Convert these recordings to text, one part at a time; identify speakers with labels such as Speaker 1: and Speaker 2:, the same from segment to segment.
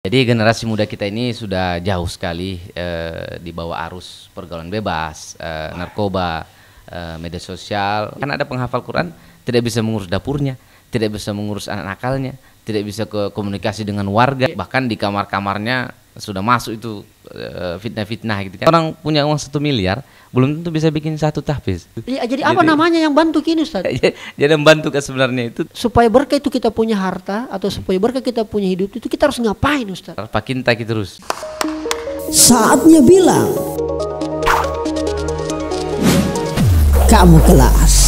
Speaker 1: Jadi generasi muda kita ini sudah jauh sekali eh, di bawah arus pergaulan bebas, eh, narkoba, eh, media sosial. Karena ada penghafal Quran tidak bisa mengurus dapurnya, tidak bisa mengurus anak nakalnya, tidak bisa ke komunikasi dengan warga. Bahkan di kamar-kamarnya sudah masuk itu Eh, fitnah-fitnah gitu kan. Orang punya uang satu miliar belum tentu bisa bikin satu tahfiz. Iya, jadi, jadi apa namanya
Speaker 2: yang bantu kini Ustaz? Iya,
Speaker 1: jadi yang bantu kan sebenarnya itu
Speaker 2: supaya berkah itu kita punya harta atau supaya berkah kita punya hidup itu kita harus ngapain Ustaz?
Speaker 1: Pakin kita gitu terus.
Speaker 2: Saatnya bilang kamu kelas.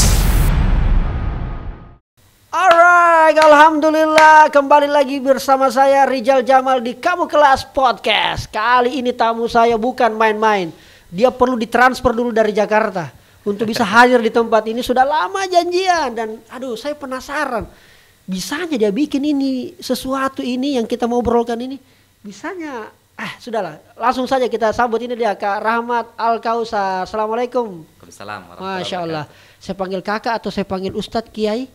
Speaker 2: baik, Alhamdulillah Kembali lagi bersama saya Rijal Jamal di Kamu Kelas Podcast Kali ini tamu saya bukan main-main Dia perlu ditransfer dulu dari Jakarta Untuk bisa hadir di tempat ini Sudah lama janjian Dan aduh saya penasaran Bisanya dia bikin ini Sesuatu ini yang kita mau obrolkan ini Bisanya Ah, sudahlah. Langsung saja kita sambut ini dia Kak Rahmat Al Kausa. Assalamualaikum. Waalaikumsalam. Masya Allah. Saya panggil kakak atau saya panggil Ustadz Kiai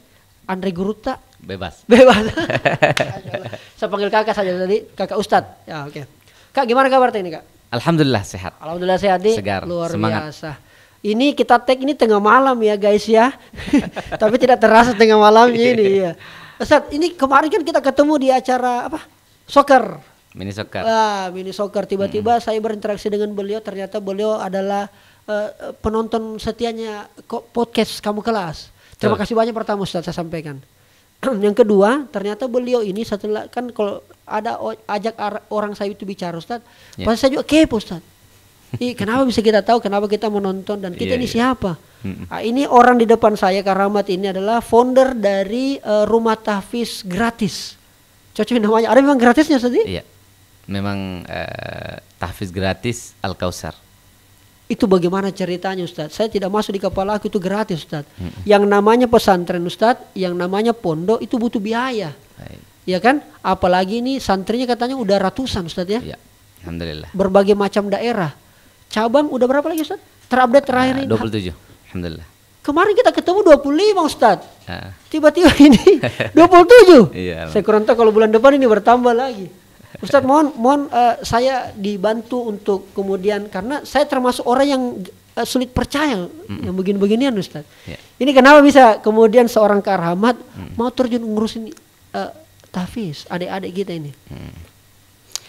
Speaker 2: Andre Guruta.
Speaker 1: Bebas. Bebas.
Speaker 2: Saya panggil kakak saja tadi, kakak ustad Ya oke. Okay. Kak gimana kabar ini kak?
Speaker 1: Alhamdulillah sehat.
Speaker 2: Alhamdulillah sehat nih. Segar. Luar semangat. biasa. Ini kita take ini tengah malam ya guys ya. Tapi tidak terasa tengah malam ini ya. Ustaz, ini kemarin kan kita ketemu di acara apa? Soccer. Mini soccer. Ah, mini soccer. Tiba-tiba -hmm. saya berinteraksi dengan beliau, ternyata beliau adalah uh, penonton setianya kok podcast kamu kelas. Terima kasih banyak pertama Ustaz saya sampaikan. yang kedua ternyata beliau ini setelah kan kalau ada ajak orang saya itu bicara Ustaz yeah. pasti saya juga oke Ustaz Ih, kenapa bisa kita tahu kenapa kita menonton dan kita yeah, ini yeah. siapa nah, ini orang di depan saya Karamat ini adalah founder dari uh, rumah tahfiz gratis cocokin namanya ada memang gratisnya Ustaz iya
Speaker 1: memang uh, tahfiz gratis Al Kausar
Speaker 2: itu bagaimana ceritanya Ustadz? Saya tidak masuk di kepala aku itu gratis Ustadz. Hmm. Yang namanya pesantren Ustadz, yang namanya pondok itu butuh biaya. Baik. Ya kan? Apalagi ini santrinya katanya udah ratusan Ustadz ya? ya. Alhamdulillah. Berbagai macam daerah. Cabang udah berapa lagi Ustadz? Terupdate terakhir ah, ini? Uh,
Speaker 1: 27. Alhamdulillah.
Speaker 2: Kemarin kita ketemu 25 Ustadz. Ah. Tiba-tiba ini 27. iya, Saya kurang tahu kalau bulan depan ini bertambah lagi. Ustaz mohon mohon uh, saya dibantu untuk kemudian karena saya termasuk orang yang uh, sulit percaya mm yang begini-beginian Ustaz. Yeah. Ini kenapa bisa kemudian seorang karhamat mm. mau terjun ngurusin uh, tahfiz adik-adik kita ini? Mm.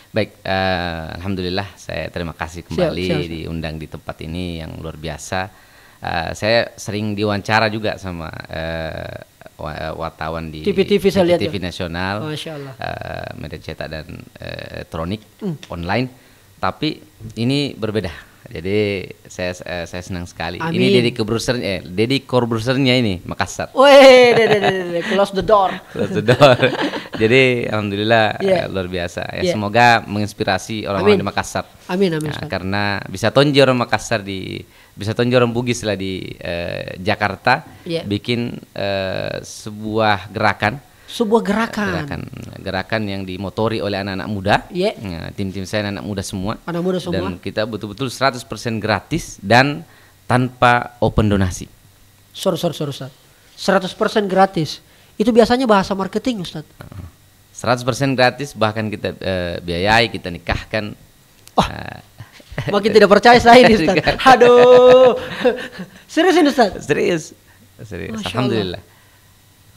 Speaker 1: Baik, uh, alhamdulillah saya terima kasih kembali siap, siap, siap. diundang di tempat ini yang luar biasa uh, saya sering diwawancara juga sama uh, wartawan di TV-TV saya lihat TV ya? nasional, Uh, media cetak dan uh, elektronik, hmm. online. Tapi ini berbeda. Jadi saya saya senang sekali. Amin. Ini Deddy Corbuzier eh Deddy ini Makassar.
Speaker 3: Woi,
Speaker 2: close the door. close the door.
Speaker 1: Jadi alhamdulillah yeah. uh, luar biasa. Ya yeah. semoga menginspirasi orang-orang di Makassar. Amin amin. Nah, karena bisa tonjol orang Makassar di bisa Jorong Bugis lah di uh, Jakarta yeah. bikin uh, sebuah gerakan
Speaker 2: sebuah gerakan. gerakan
Speaker 1: gerakan yang dimotori oleh anak-anak muda yeah. Iya. tim-tim saya anak anak muda semua anak muda semua dan kita betul-betul 100% gratis dan tanpa open donasi
Speaker 2: sor sor sor seratus persen gratis itu biasanya bahasa marketing
Speaker 1: Seratus persen gratis bahkan kita uh, biayai kita nikahkan oh. uh,
Speaker 3: Makin tidak percaya saya ini Ustaz.
Speaker 1: Aduh.
Speaker 2: Serius ini Ustaz? Serius.
Speaker 1: Serius. Masya Alhamdulillah.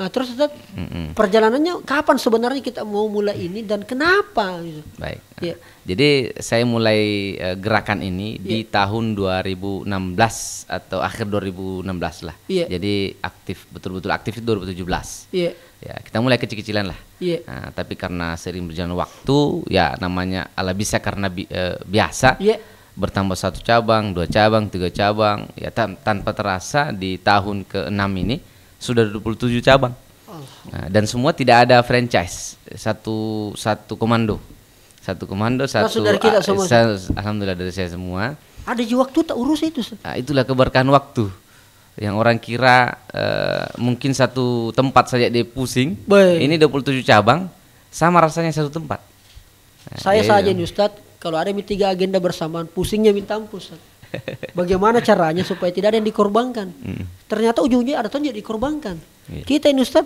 Speaker 1: Nah, terus Ustaz, mm -hmm.
Speaker 2: perjalanannya kapan sebenarnya kita mau mulai ini dan kenapa? Gitu?
Speaker 1: Baik. Ya. Jadi saya mulai uh, gerakan ini ya. di tahun 2016 atau akhir 2016 lah. Ya. Jadi aktif betul-betul aktif itu 2017. Iya. Ya, kita mulai kecil-kecilan lah. Iya. Nah, tapi karena sering berjalan waktu, ya namanya ala bisa karena bi uh, biasa. Iya bertambah satu cabang, dua cabang, tiga cabang. Ya tan tanpa terasa di tahun ke-6 ini sudah 27 cabang. Nah, dan semua tidak ada franchise. Satu satu komando. Satu komando, nah, satu Maksud dari kita semua. Saya, alhamdulillah dari saya semua.
Speaker 2: Ada juga waktu tak urus itu. Nah,
Speaker 1: itulah keberkahan waktu. Yang orang kira uh, mungkin satu tempat saja dia pusing. Baik. Ini 27 cabang sama rasanya satu tempat. Nah,
Speaker 3: saya ya, saja ya. nih
Speaker 2: Ustadz kalau ada tiga agenda bersamaan, pusingnya minta ampun. Bagaimana caranya supaya tidak ada yang dikorbankan? hmm. Ternyata ujungnya ada tuh yang dikorbankan. Yeah. Kita ini Ustaz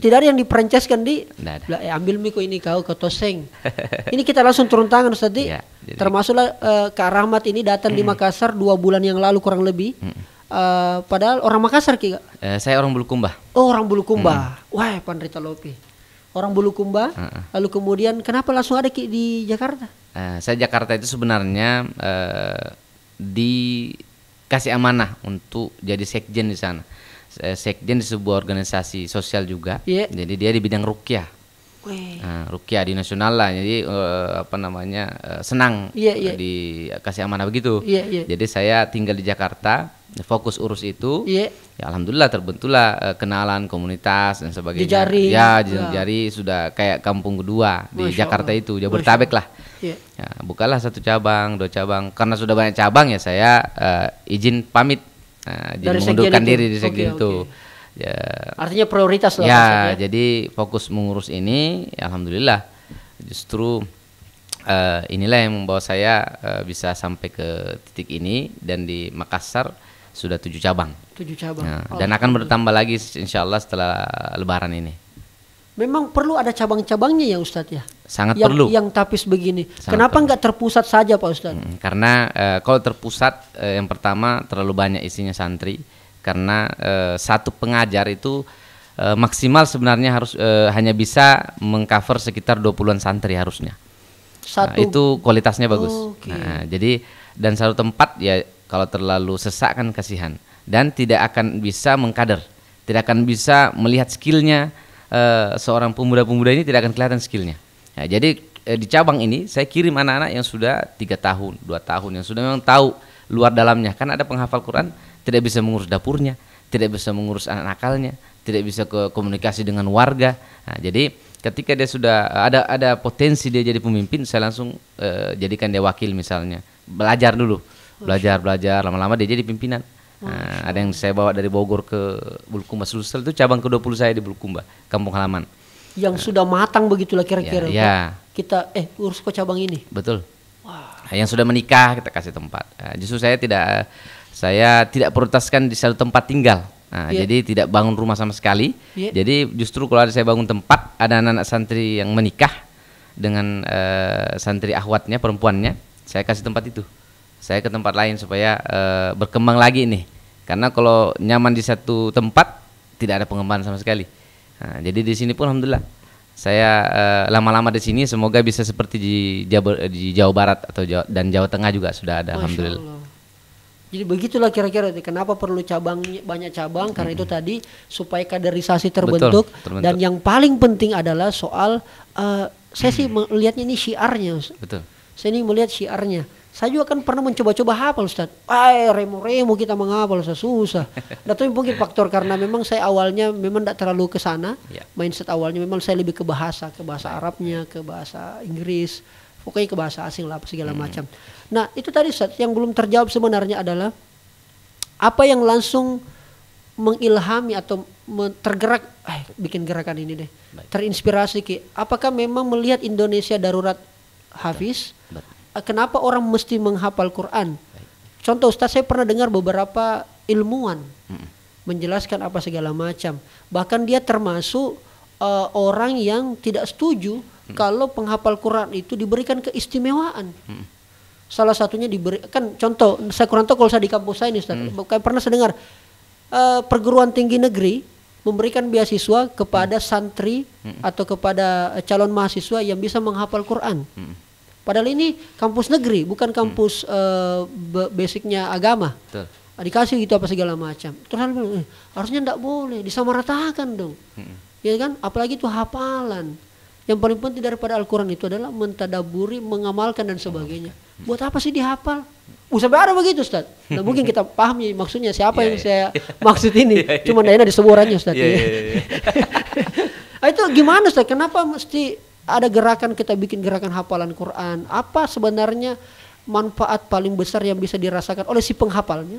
Speaker 2: Tidak ada yang diperanciskan di
Speaker 3: eh,
Speaker 2: ambil miko ini kau ke toseng.
Speaker 3: ini kita
Speaker 2: langsung turun tangan Ustaz Ya, jadi. Termasuklah uh, Kak Rahmat ini datang hmm. di Makassar dua bulan yang lalu kurang lebih. hmm. Uh, padahal orang Makassar Ki, uh,
Speaker 1: saya orang Bulukumba.
Speaker 2: Oh, orang Bulukumba. Hmm. Wah, Pandrita Lopi orang Bulukumba. Uh -uh. Lalu kemudian kenapa langsung ada di, Jakarta?
Speaker 1: Uh, saya Jakarta itu sebenarnya uh, eh, dikasih amanah untuk jadi sekjen di sana. Eh, sekjen di sebuah organisasi sosial juga. Yeah. Jadi dia di bidang rukyah
Speaker 3: Nah,
Speaker 1: Rukia di nasional lah, jadi uh, apa namanya uh, senang yeah, iya, yeah. kasih amanah begitu. Yeah, yeah. Jadi saya tinggal di Jakarta, fokus urus itu. Yeah. Ya alhamdulillah terbentulah uh, eh, kenalan komunitas dan sebagainya. Ya, ah. jari Ya, jari ya. sudah kayak kampung kedua di Jakarta Allah. itu, Jabodetabek lah. Yeah. Ya, bukalah satu cabang, dua cabang. Karena sudah banyak cabang ya saya uh, izin pamit, uh, izin mengundurkan diri di segitu. okay, Okay ya
Speaker 2: artinya prioritas lah ya maksudnya.
Speaker 1: jadi fokus mengurus ini ya alhamdulillah justru uh, inilah yang membawa saya uh, bisa sampai ke titik ini dan di Makassar sudah tujuh cabang
Speaker 2: tujuh cabang nah, dan akan
Speaker 1: bertambah lagi insya Allah setelah Lebaran ini
Speaker 2: memang perlu ada cabang-cabangnya ya Ustadz ya
Speaker 1: sangat yang, perlu yang
Speaker 2: tapis begini sangat kenapa nggak terpusat saja Pak Ustadz hmm,
Speaker 1: karena uh, kalau terpusat uh, yang pertama terlalu banyak isinya santri karena uh, satu pengajar itu uh, maksimal sebenarnya harus uh, hanya bisa mengcover sekitar 20-an santri harusnya.
Speaker 2: Nah, satu. Nah, itu
Speaker 1: kualitasnya bagus. okay. Nah, jadi dan satu tempat ya kalau terlalu sesak kan kasihan dan tidak akan bisa mengkader, tidak akan bisa melihat skillnya uh, seorang pemuda-pemuda ini tidak akan kelihatan skillnya. Nah, jadi uh, di cabang ini saya kirim anak-anak yang sudah tiga tahun, dua tahun yang sudah memang tahu luar dalamnya kan ada penghafal Quran tidak bisa mengurus dapurnya, tidak bisa mengurus anak akalnya, tidak bisa ke komunikasi dengan warga. Nah, jadi ketika dia sudah ada ada potensi dia jadi pemimpin, saya langsung eh, jadikan dia wakil misalnya. Belajar dulu, belajar belajar, lama-lama dia jadi pimpinan. Nah, ada yang saya bawa dari Bogor ke Bulukumba Sulsel itu cabang ke-20 saya di Bulukumba, kampung halaman.
Speaker 2: Yang nah. sudah matang begitulah kira-kira. Ya, ya. Kita eh urus ke cabang ini. Betul. Wah.
Speaker 1: Yang sudah menikah kita kasih tempat. Nah, justru saya tidak saya tidak prioritaskan di satu tempat tinggal. Nah, yeah. jadi tidak bangun rumah sama sekali. Yeah. Jadi justru kalau ada saya bangun tempat, ada anak-anak santri yang menikah dengan uh, santri ahwatnya perempuannya, saya kasih tempat itu. Saya ke tempat lain supaya uh, berkembang lagi nih. Karena kalau nyaman di satu tempat tidak ada pengembangan sama sekali. Nah, jadi di sini pun alhamdulillah saya uh, lama-lama di sini semoga bisa seperti di Jawa, di Jawa Barat atau Jawa, dan Jawa Tengah juga sudah ada alhamdulillah.
Speaker 2: Allah. Jadi begitulah kira-kira kenapa perlu cabang banyak cabang karena itu tadi supaya kaderisasi terbentuk, Betul, terbentuk. dan yang paling penting adalah soal uh, saya sih melihatnya ini syiarnya. Betul. Saya ini melihat syiarnya. Saya juga kan pernah mencoba-coba hafal Ustaz. Ay, remo-remo kita menghafal Ustaz, susah. nah, tapi mungkin faktor karena memang saya awalnya memang tidak terlalu ke sana. Yeah. Mindset awalnya memang saya lebih ke bahasa, ke bahasa Arabnya, ke bahasa Inggris, pokoknya ke bahasa asing lah segala hmm. macam. Nah, itu tadi yang belum terjawab sebenarnya adalah apa yang langsung mengilhami atau tergerak eh, bikin gerakan ini deh. Baik. Terinspirasi Ki. Apakah memang melihat Indonesia darurat hafiz? Baik. Eh, kenapa orang mesti menghafal Quran? Baik. Contoh Ustaz, saya pernah dengar beberapa ilmuwan hmm. menjelaskan apa segala macam. Bahkan dia termasuk uh, orang yang tidak setuju hmm. kalau penghafal Quran itu diberikan keistimewaan. Hmm salah satunya diberi kan contoh saya kurang tahu kalau saya di kampus saya ini Ustaz, hmm. Bukan, pernah saya dengar uh, perguruan tinggi negeri memberikan beasiswa kepada hmm. santri hmm. atau kepada eh, calon mahasiswa yang bisa menghafal Quran. Hmm. Padahal ini kampus negeri, bukan hmm. kampus hmm. uh, basicnya agama. Betul. Ah, dikasih gitu apa segala macam. Terus eh, harusnya tidak boleh, disamaratakan dong. Hmm. Ya kan? Apalagi itu hafalan. Yang paling penting daripada Al-Quran itu adalah mentadaburi, mengamalkan dan oh, sebagainya. Oh, okay buat apa sih dihafal? usah uh, baru begitu Ustaz. Nah, mungkin kita pahami maksudnya siapa yeah, yang yeah. saya maksud ini. Yeah, yeah. Cuma yeah. ada seburannya Ustaz. Yeah, ya. yeah, yeah. itu gimana Ustaz? Kenapa mesti ada gerakan kita bikin gerakan hafalan Quran? Apa sebenarnya manfaat paling besar yang bisa dirasakan oleh si penghafalnya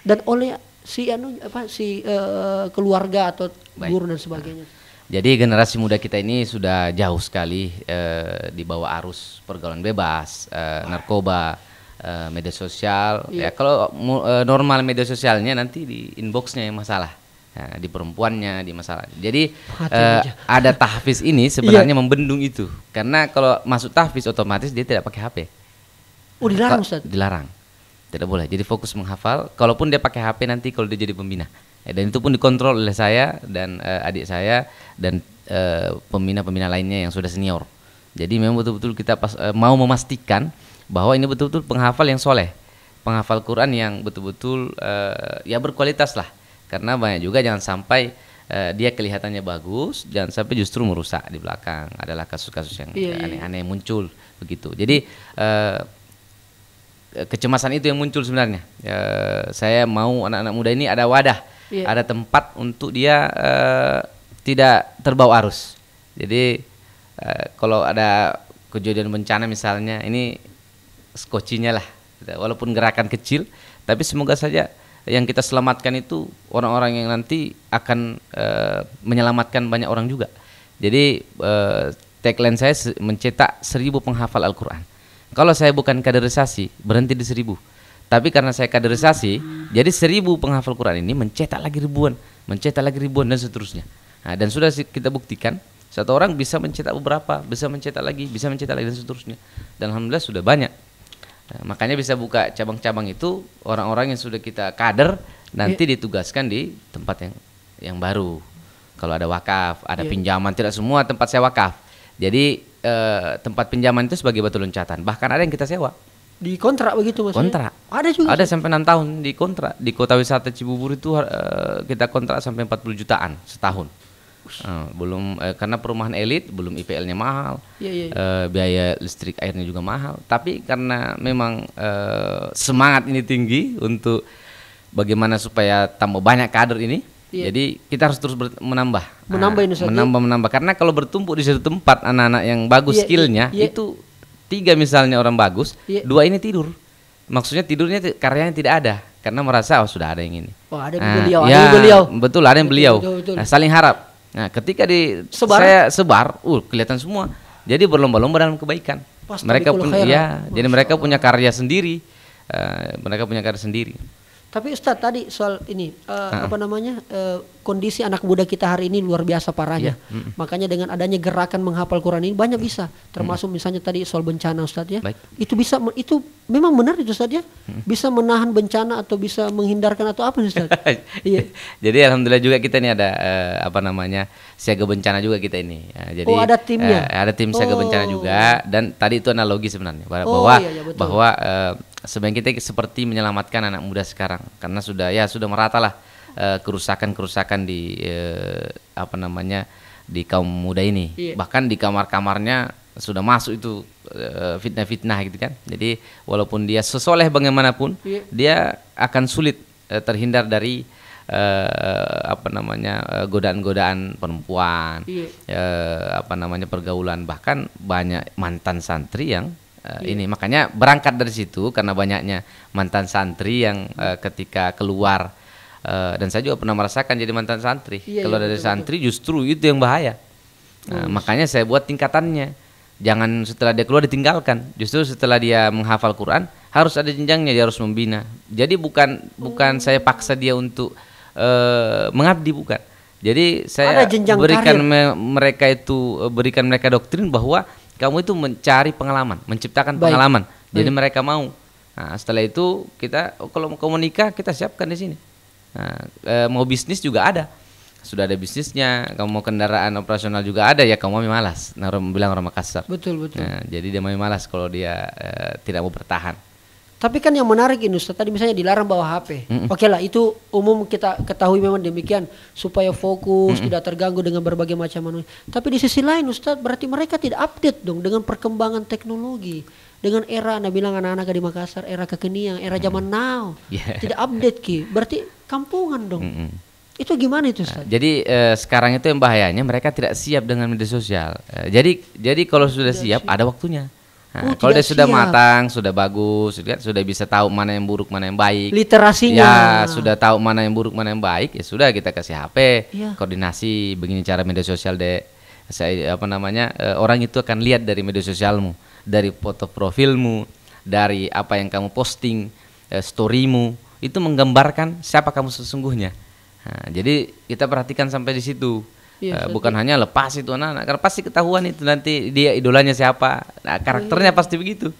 Speaker 2: dan oleh si anu apa si uh, keluarga atau Baik. guru dan sebagainya? Nah.
Speaker 1: Jadi generasi muda kita ini sudah jauh sekali uh, di bawah arus pergaulan bebas, eh, narkoba, uh, media sosial. Iya. Ya kalau uh, normal media sosialnya nanti di inboxnya yang masalah, nah, di perempuannya di masalah. Jadi uh, ada tahfiz ini iya. sebenarnya yeah. membendung itu, karena kalau masuk tahfiz otomatis dia tidak pakai HP. Oh dilarang Dilarang, tidak boleh. Jadi fokus menghafal. Kalaupun dia pakai HP nanti kalau dia jadi pembina. Eh, dan itu pun dikontrol oleh saya dan uh, adik saya dan eh, pembina-pembina uh, lainnya yang sudah senior. Jadi memang betul-betul kita pas, uh, mau memastikan bahwa ini betul-betul penghafal yang soleh, penghafal Quran yang betul-betul uh, ya berkualitas lah. Karena banyak juga jangan sampai uh, dia kelihatannya bagus, jangan sampai justru merusak di belakang. Adalah kasus-kasus yang iya, iya. aneh-aneh yeah, muncul begitu. Jadi uh, kecemasan itu yang muncul sebenarnya. Uh, saya mau anak-anak muda ini ada wadah yeah. ada tempat untuk dia uh, tidak terbawa arus. Jadi uh, kalau ada kejadian bencana misalnya, ini skocinya lah. Walaupun gerakan kecil, tapi semoga saja yang kita selamatkan itu orang-orang yang nanti akan uh, menyelamatkan banyak orang juga. Jadi uh, tagline saya mencetak seribu penghafal Al-Quran. Kalau saya bukan kaderisasi, berhenti di seribu tapi karena saya kaderisasi, jadi seribu penghafal Quran ini mencetak lagi ribuan, mencetak lagi ribuan dan seterusnya. Nah, dan sudah kita buktikan satu orang bisa mencetak beberapa, bisa mencetak lagi, bisa mencetak lagi dan seterusnya. Dan alhamdulillah sudah banyak. Nah, makanya bisa buka cabang-cabang itu orang-orang yang sudah kita kader nanti iya. ditugaskan di tempat yang yang baru. Kalau ada wakaf, ada ya. pinjaman, tidak semua tempat saya wakaf. Jadi eh, tempat pinjaman itu sebagai batu loncatan. Bahkan ada yang kita sewa
Speaker 2: di kontrak begitu maksudnya? Kontrak. Ada juga. Ada
Speaker 1: sampai enam tahun di kontrak. Di Kota Wisata Cibubur itu uh, kita kontrak sampai 40 jutaan setahun. Uh, belum uh, karena perumahan elit belum IPL-nya mahal. ya, ya, ya. Uh, biaya listrik airnya juga mahal. Tapi karena memang uh, semangat ini tinggi untuk bagaimana supaya tambah banyak kader ini. Iya. Jadi kita harus terus menambah.
Speaker 2: Menambah uh, Menambah
Speaker 1: menambah karena kalau bertumpuk di satu tempat anak-anak yang bagus yeah, iya, skillnya iya. itu tiga misalnya orang bagus, yeah. dua ini tidur. Maksudnya tidurnya karyanya tidak ada karena merasa oh sudah ada yang ini.
Speaker 3: Oh, ada yang nah, beliau, ya, ada yang beliau.
Speaker 1: Betul, ada yang beliau. Betul, betul, betul. Nah, saling harap. Nah, ketika di sebar. saya sebar, uh kelihatan semua. Jadi berlomba-lomba dalam kebaikan. Pasti mereka pun ya, jadi eh, mereka punya karya sendiri. Uh, mereka punya karya sendiri.
Speaker 2: Tapi Ustadz tadi soal ini uh, uh-uh. apa namanya uh, kondisi anak muda kita hari ini luar biasa parahnya. Yeah. Mm-hmm. Makanya dengan adanya gerakan menghafal Quran ini banyak bisa, termasuk mm-hmm. misalnya tadi soal bencana Ustadz ya. Baik. Itu bisa itu memang benar itu Ustadz ya, mm-hmm. bisa menahan bencana atau bisa menghindarkan atau apa Ustadz? iya.
Speaker 1: Jadi alhamdulillah juga kita ini ada uh, apa namanya siaga bencana juga kita ini. Ya, jadi oh, ada timnya. Uh, ada tim siaga oh. bencana juga dan tadi itu analogi sebenarnya bahwa oh, iya, iya, bahwa uh, sebaiknya kita seperti menyelamatkan anak muda sekarang karena sudah ya sudah merata lah uh, kerusakan-kerusakan di uh, apa namanya di kaum muda ini yeah. bahkan di kamar-kamarnya sudah masuk itu eh, fitnah-fitnah gitu kan jadi walaupun dia sesoleh bagaimanapun yeah. dia akan sulit terhindar dari uh, apa namanya godaan-godaan perempuan yeah. Iya. uh, apa namanya pergaulan bahkan banyak mantan santri yang yeah. Iya. ini makanya berangkat dari situ karena banyaknya mantan santri yang uh, ketika keluar uh, dan saya juga pernah merasakan jadi mantan santri yeah, keluar iya, yeah, dari betul, santri justru itu yang bahaya uh, makanya saya buat tingkatannya jangan setelah dia keluar ditinggalkan justru setelah dia menghafal Quran harus ada jenjangnya dia harus membina jadi bukan oh. saya paksa dia untuk uh, mengabdi bukan jadi saya berikan me mereka itu berikan mereka doktrin bahwa kamu itu mencari pengalaman, menciptakan Baik. pengalaman. Jadi mereka mau. Nah, setelah itu kita oh, kalau mau komunikasi kita siapkan di sini. Nah, e, mau bisnis juga ada. Sudah ada bisnisnya, kamu mau kendaraan operasional juga ada ya kamu malas. Nah, bilang orang Makassar. Betul, betul. Nah, jadi dia mau malas kalau dia e, tidak mau bertahan.
Speaker 2: Tapi kan yang menarik ini Ustaz tadi misalnya dilarang bawa HP. Mm hmm Oke lah itu umum kita ketahui memang demikian supaya fokus mm hmm tidak terganggu dengan berbagai macam manusia. Tapi di sisi lain Ustaz berarti mereka tidak update dong dengan perkembangan teknologi. Dengan era Anda bilang anak-anak di Makassar era kekinian, era zaman now. Yeah. Tidak update Ki. Berarti kampungan dong. Mm hmm Itu gimana itu Ustaz? Nah,
Speaker 1: jadi eh, sekarang itu yang bahayanya mereka tidak siap dengan media sosial. Eh, jadi jadi kalau sudah siap, siap ada waktunya. Nah, kalau dia sudah matang, sudah bagus, sudah kan? sudah bisa tahu mana yang buruk, mana yang baik. Literasinya. Ya, sudah tahu mana yang buruk, mana yang baik, ya sudah kita kasih HP, ya. koordinasi begini cara media sosial deh. Saya apa namanya? Eh, orang itu akan lihat dari media sosialmu, dari foto profilmu, dari apa yang kamu posting, eh, storymu, itu menggambarkan siapa kamu sesungguhnya. Nah, jadi kita perhatikan sampai di situ. Ya, uh, bukan hanya lepas itu anak-anak karena pasti ketahuan itu nanti dia idolanya siapa nah karakternya iya. pasti begitu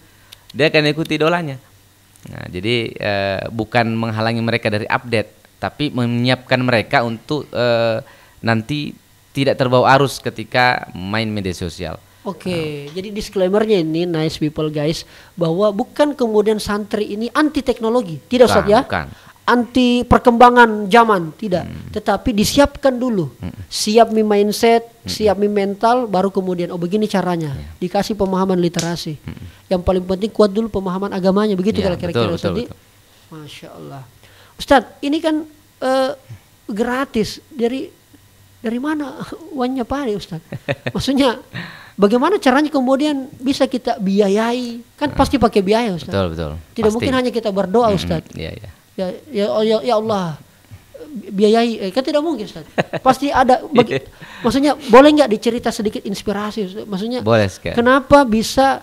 Speaker 1: dia akan ikuti idolanya nah jadi uh, bukan menghalangi mereka dari update tapi menyiapkan mereka untuk uh, nanti tidak terbawa arus ketika main media sosial
Speaker 2: Oke, okay, nah. jadi disclaimernya ini nice people guys bahwa bukan kemudian santri ini anti teknologi, tidak Ustaz ya? anti perkembangan zaman tidak hmm. tetapi disiapkan dulu hmm. siap mi mindset hmm. siap mi mental baru kemudian oh begini caranya yeah. dikasih pemahaman literasi hmm. yang paling penting kuat dulu pemahaman agamanya begitu yeah, kalau kira-kira tadi
Speaker 3: masya Allah
Speaker 2: ustad ini kan uh, gratis dari dari mana uangnya Pak ya, ustad maksudnya bagaimana caranya kemudian bisa kita biayai kan hmm. pasti pakai biaya Ustadz
Speaker 1: betul betul tidak pasti. mungkin hanya kita berdoa hmm, hmm. Ustadz mm -hmm. yeah, yeah
Speaker 2: ya ya oh, ya, ya Allah biayai eh, kan tidak mungkin Ustaz. pasti ada bagi, maksudnya boleh nggak dicerita sedikit inspirasi maksudnya boleh sekali. kenapa bisa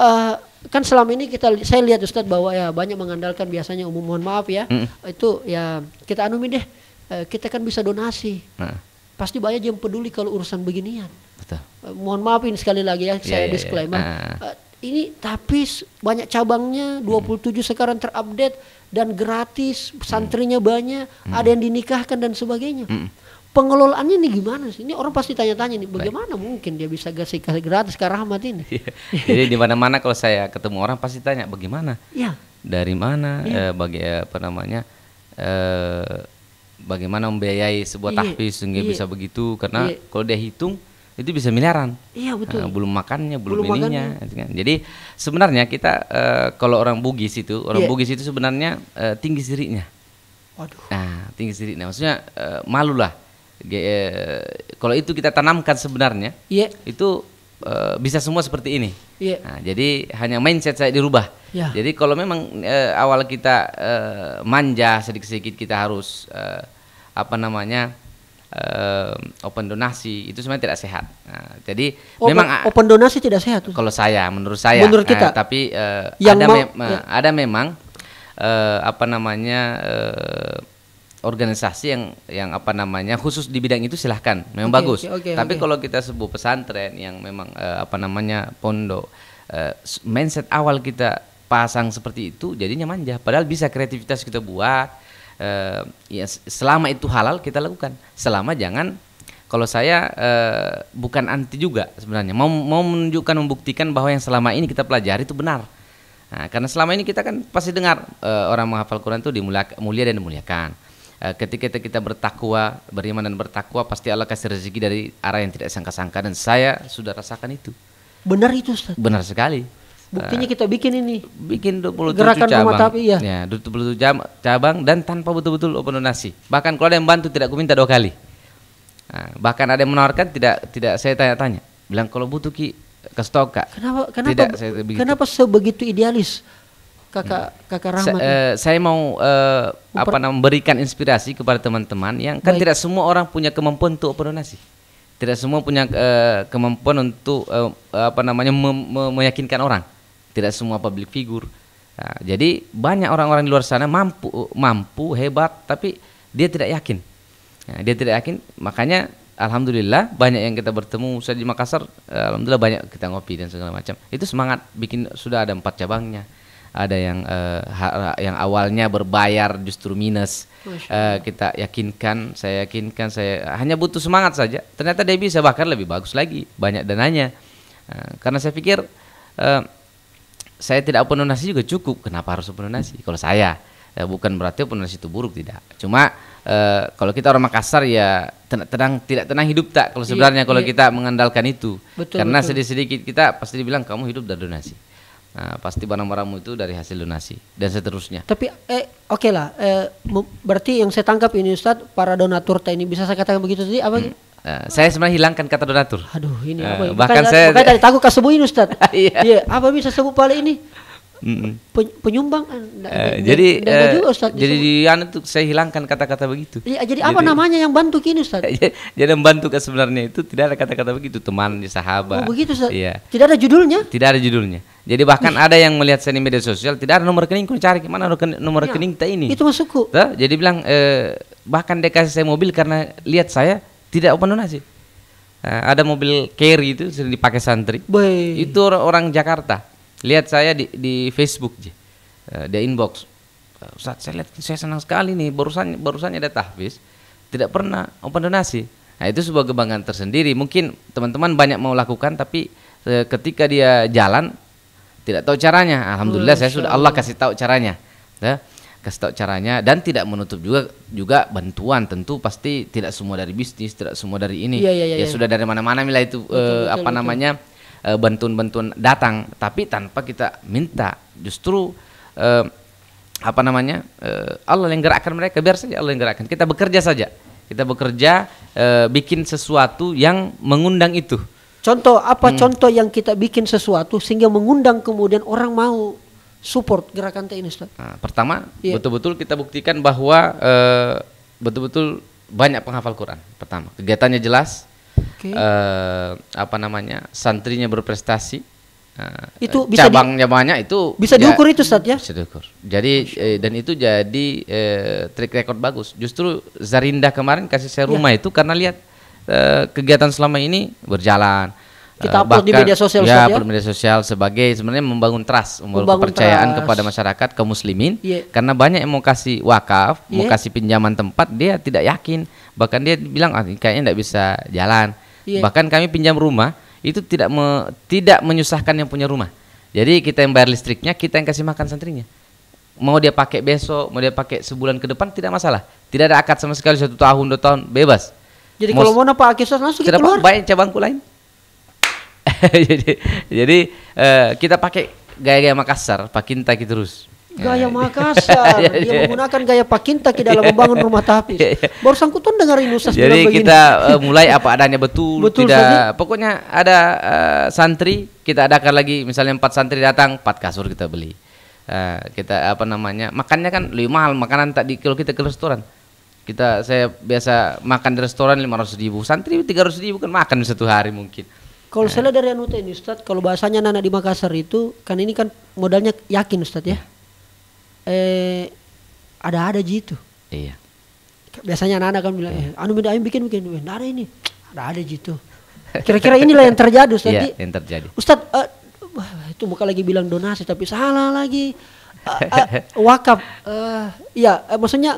Speaker 2: uh, kan selama ini kita saya lihat Ustaz bahwa ya banyak mengandalkan biasanya umum mohon maaf ya mm. itu ya kita anumi deh eh, kita kan bisa donasi nah. pasti banyak yang peduli kalau urusan beginian Betul. Eh, mohon maafin sekali lagi ya saya yeah, iya, iya. disclaimer yeah. Uh, eh, ini tapi banyak cabangnya 27 hmm. sekarang terupdate dan gratis, hmm. santrinya hmm. banyak, hmm. ada yang dinikahkan dan sebagainya. Hmm. Pengelolaannya ini gimana sih? Ini orang pasti tanya-tanya nih, bagaimana Baik. mungkin dia bisa kasih gratis ke rahmat ini?
Speaker 3: Iya. Jadi di
Speaker 1: mana-mana kalau saya ketemu orang pasti tanya bagaimana? Ya. Dari mana? Ya. Eh, bagi apa namanya? Eh, bagaimana membiayai sebuah iya. tahfiz sehingga ya. bisa begitu? Karena ya. kalau dia hitung itu bisa miliaran. Iya betul. Uh, belum makannya, belum, belum ininya. Makannya. Gitu jadi sebenarnya kita uh, kalau orang Bugis itu, orang yeah. Bugis itu sebenarnya uh, tinggi sirinya. Waduh. Nah, tinggi sirinya maksudnya uh, malu lah. Uh, kalau itu kita tanamkan sebenarnya, yeah. itu uh, bisa semua seperti ini. Yeah. Nah, jadi hanya mindset saya dirubah. Yeah. Jadi kalau memang uh, awal kita uh, manja sedikit-sedikit kita harus uh, apa namanya? uh, open donasi itu sebenarnya tidak sehat. Nah, jadi open, memang
Speaker 2: open donasi tidak sehat.
Speaker 1: Kalau saya, menurut saya. Menurut kita. Uh, tapi uh, yang ada, me ya. ada memang uh, apa namanya uh, organisasi yang yang apa namanya khusus di bidang itu silahkan, memang okay, bagus. Okay, okay, tapi okay. kalau kita sebuah pesantren yang memang uh, apa namanya pondok uh, mindset awal kita pasang seperti itu jadinya manja. Padahal bisa kreativitas kita buat uh, ya selama itu halal kita lakukan. Selama jangan kalau saya uh, bukan anti juga sebenarnya mau mau menunjukkan membuktikan bahwa yang selama ini kita pelajari itu benar nah, karena selama ini kita kan pasti dengar uh, orang menghafal Quran itu dimulia mulia dan dimuliakan ketika kita, kita bertakwa beriman dan bertakwa pasti Allah kasih rezeki dari arah yang tidak sangka-sangka dan saya sudah rasakan itu
Speaker 2: benar itu Ustaz?
Speaker 1: benar sekali Buktinya
Speaker 2: kita bikin ini. Bikin 27 Gerakan cabang. Gerakan tapi iya.
Speaker 1: Ya, 27 cabang, cabang dan tanpa betul-betul open donasi. Bahkan kalau ada yang bantu tidak kuminta dua kali. Nah, bahkan ada yang menawarkan tidak tidak saya tanya-tanya. Bilang kalau butuh ki ke stok kak. Kenapa kenapa tidak, saya begitu. kenapa
Speaker 2: sebegitu idealis? Kakak hmm. Kakak Rahmat. Sa uh,
Speaker 1: saya mau uh, apa namanya memberikan inspirasi kepada teman-teman yang kan tidak semua orang punya kemampuan untuk open donasi tidak semua punya uh, kemampuan untuk uh, apa namanya me me meyakinkan orang tidak semua public figure. Nah, jadi banyak orang-orang di luar sana mampu mampu hebat tapi dia tidak yakin. Nah, dia tidak yakin makanya alhamdulillah banyak yang kita bertemu saya di Makassar alhamdulillah banyak kita ngopi dan segala macam. Itu semangat bikin sudah ada empat cabangnya. Ada yang eh, yang awalnya berbayar justru minus. Eh, kita yakinkan, saya yakinkan saya hanya butuh semangat saja. Ternyata dia bisa bahkan lebih bagus lagi, banyak dananya. Nah, karena saya pikir eh, saya tidak penuh nasi juga cukup. Kenapa harus penuh nasi? Kalau saya ya bukan berarti penuh nasi itu buruk tidak. Cuma eh, kalau kita orang Makassar ya tenang, tenang tidak tenang hidup tak kalau iya, sebenarnya iya, kalau iya. kita mengandalkan itu. Betul, Karena sedikit-sedikit kita pasti dibilang kamu hidup dari donasi. Nah, pasti barang-barangmu itu dari hasil donasi dan seterusnya.
Speaker 2: Tapi eh oke okay lah, eh, berarti yang saya tangkap ini Ustadz, para donatur ini bisa saya katakan begitu sih apa? Hmm Uh,
Speaker 1: saya sebenarnya hilangkan kata donatur. Aduh, ini uh, apa Bahkan saya bukan
Speaker 2: dari takut kasubuhin Ustaz. Iya. yeah. apa bisa sebut pala ini? Mm penyumbang uh, jadi uh, juga, Ustaz, jadi di
Speaker 1: anu tuh saya hilangkan kata-kata begitu ya, jadi, jadi apa namanya
Speaker 2: yang bantu kini Ustaz
Speaker 1: jadi yang bantu sebenarnya itu tidak ada kata-kata begitu teman sahabat oh, begitu Ustaz iya.
Speaker 2: tidak ada judulnya
Speaker 1: tidak ada judulnya jadi bahkan ada yang melihat saya di media sosial tidak ada nomor rekening kau cari mana nomor iya. rekening ya, kita ini itu masukku Tuh, jadi bilang eh, bahkan dia kasih saya mobil karena lihat saya tidak open donasi Nah, ada mobil carry itu sering dipakai santri. Boy. Itu orang, orang Jakarta. Lihat saya di, di Facebook, je. Uh, inbox. Eh, Ustaz, saya lihat saya senang sekali nih barusan barusan ada tahfiz tidak pernah open donasi. Nah, itu sebuah kebanggaan tersendiri. Mungkin teman-teman banyak mau lakukan tapi uh, ketika dia jalan tidak tahu caranya. Alhamdulillah oh, saya sudah Allah kasih tahu caranya. Ya kasih tahu caranya dan tidak menutup juga juga bantuan tentu pasti tidak semua dari bisnis tidak semua dari ini ya, ya, ya, ya, ya. sudah dari mana-mana mila itu betul, uh, betul, apa betul. namanya uh, bantuan-bantuan datang tapi tanpa kita minta justru uh, apa namanya uh, Allah yang gerakkan mereka biar saja Allah yang gerakkan kita bekerja saja kita bekerja uh, bikin sesuatu yang mengundang itu contoh apa hmm.
Speaker 2: contoh yang kita bikin sesuatu sehingga mengundang kemudian orang mau support gerakan teh ini Ustaz. Nah,
Speaker 1: pertama yeah. betul-betul kita buktikan bahwa uh, betul-betul banyak penghafal Quran. Pertama, kegiatannya jelas. Okay. Uh, eh, apa namanya? santrinya berprestasi. Uh, itu bisa cabangnya di, banyak itu bisa ya, diukur itu Ustaz ya. Bisa diukur. Jadi eh, dan itu jadi eh, trik rekor bagus. Justru Zarinda kemarin kasih saya iya. rumah yeah. itu karena lihat eh, kegiatan selama ini berjalan kita eh, upload bahkan, di media sosial ya, ya. media sosial sebagai sebenarnya membangun trust membangun, membangun kepercayaan trust. kepada masyarakat ke muslimin yeah. karena banyak yang mau kasih wakaf yeah. mau iya. kasih pinjaman tempat dia tidak yakin bahkan dia bilang ah, kayaknya tidak bisa jalan yeah. bahkan kami pinjam rumah itu tidak me, tidak menyusahkan yang punya rumah jadi kita yang bayar listriknya kita yang kasih makan santrinya mau dia pakai besok mau dia pakai sebulan ke depan tidak masalah tidak ada akad sama sekali satu tahun dua tahun bebas jadi Mus kalau mau
Speaker 2: napa akses langsung keluar banyak cabangku lain
Speaker 1: jadi jadi uh, kita pakai gaya-gaya Makassar, Pak Kintaki terus.
Speaker 2: Gaya nah, Makassar, iya, dia iya. menggunakan gaya Pak Kintaki dalam iya. membangun rumah tapis. Baru sangkutan dengar Inusas Jadi begini. kita uh, eh, mulai apa adanya betul,
Speaker 1: betul tidak. Saja. Pokoknya ada uh, santri, kita adakan lagi misalnya empat santri datang, empat kasur kita beli. Uh, kita apa namanya makannya kan lebih mahal makanan tadi kalau kita ke restoran kita saya biasa makan di restoran lima ratus ribu santri tiga ratus ribu kan makan satu hari mungkin
Speaker 2: kalau nah. dari anu ini Ustaz, kalau bahasanya anak di Makassar itu kan ini kan modalnya yakin Ustaz ya. Iya. Eh ada ada gitu. Iya. Biasanya anak-anak kan bilang, eh, anu ayam bikin bikin, bikin. ada ini. Ada ada gitu.
Speaker 1: Kira-kira inilah yang terjadi Ustaz. Iya, yang terjadi.
Speaker 2: Ustaz, uh, eh, itu bukan lagi bilang donasi tapi salah lagi. Uh, uh, wakaf uh, ya uh, maksudnya